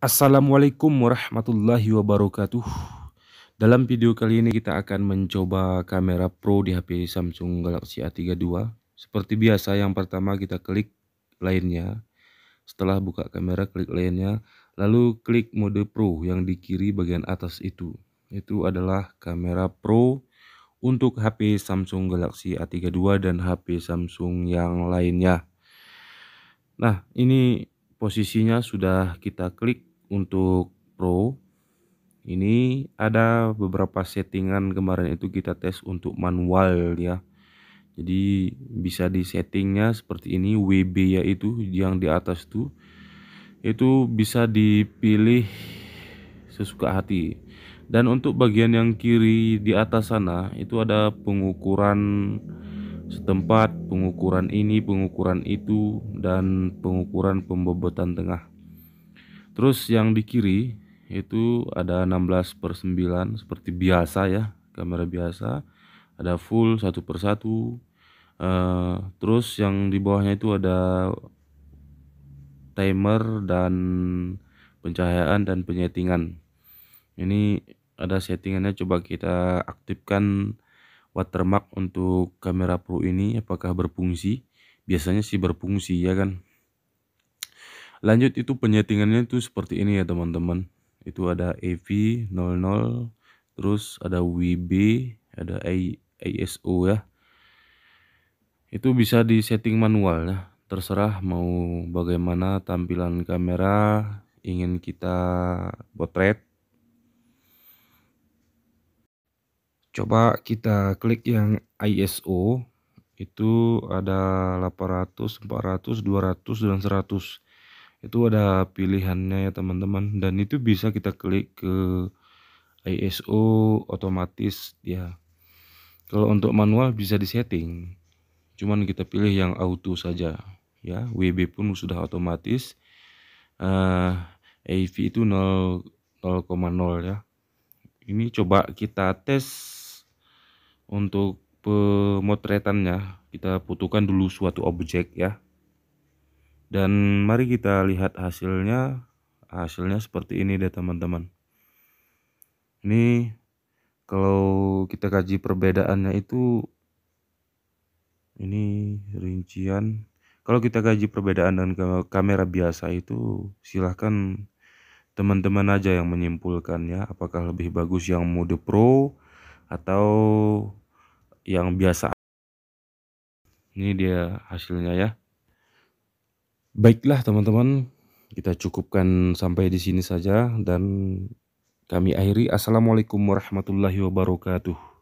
Assalamualaikum warahmatullahi wabarakatuh Dalam video kali ini kita akan mencoba kamera pro di HP Samsung Galaxy A32 Seperti biasa yang pertama kita klik lainnya Setelah buka kamera klik lainnya Lalu klik mode pro yang di kiri bagian atas itu Itu adalah kamera pro untuk HP Samsung Galaxy A32 dan HP Samsung yang lainnya Nah ini posisinya sudah kita klik untuk Pro ini ada beberapa settingan kemarin itu kita tes untuk manual ya jadi bisa di settingnya seperti ini WB yaitu yang di atas itu itu bisa dipilih sesuka hati dan untuk bagian yang kiri di atas sana itu ada pengukuran setempat pengukuran ini pengukuran itu dan pengukuran pembobotan tengah Terus yang di kiri itu ada 16 per 9 seperti biasa ya, kamera biasa. Ada full satu per satu. Uh, terus yang di bawahnya itu ada timer dan pencahayaan dan penyetingan. Ini ada settingannya coba kita aktifkan watermark untuk kamera pro ini apakah berfungsi biasanya sih berfungsi ya kan lanjut itu penyetingannya itu seperti ini ya teman-teman itu ada AV00 terus ada WB ada ISO ya itu bisa di setting manual ya terserah mau bagaimana tampilan kamera ingin kita potret coba kita klik yang ISO itu ada 800, 400, 200 dan 100 itu ada pilihannya ya teman-teman dan itu bisa kita klik ke ISO otomatis ya kalau untuk manual bisa disetting cuman kita pilih yang auto saja ya WB pun sudah otomatis uh, eh, AV itu 0,0 ya ini coba kita tes untuk pemotretannya kita butuhkan dulu suatu objek ya dan mari kita lihat hasilnya. Hasilnya seperti ini deh teman-teman. Ini kalau kita kaji perbedaannya itu ini rincian kalau kita kaji perbedaan dan kamera biasa itu silahkan teman-teman aja yang menyimpulkannya apakah lebih bagus yang mode pro atau yang biasa ini dia hasilnya ya Baiklah teman-teman, kita cukupkan sampai di sini saja dan kami akhiri. Assalamualaikum warahmatullahi wabarakatuh.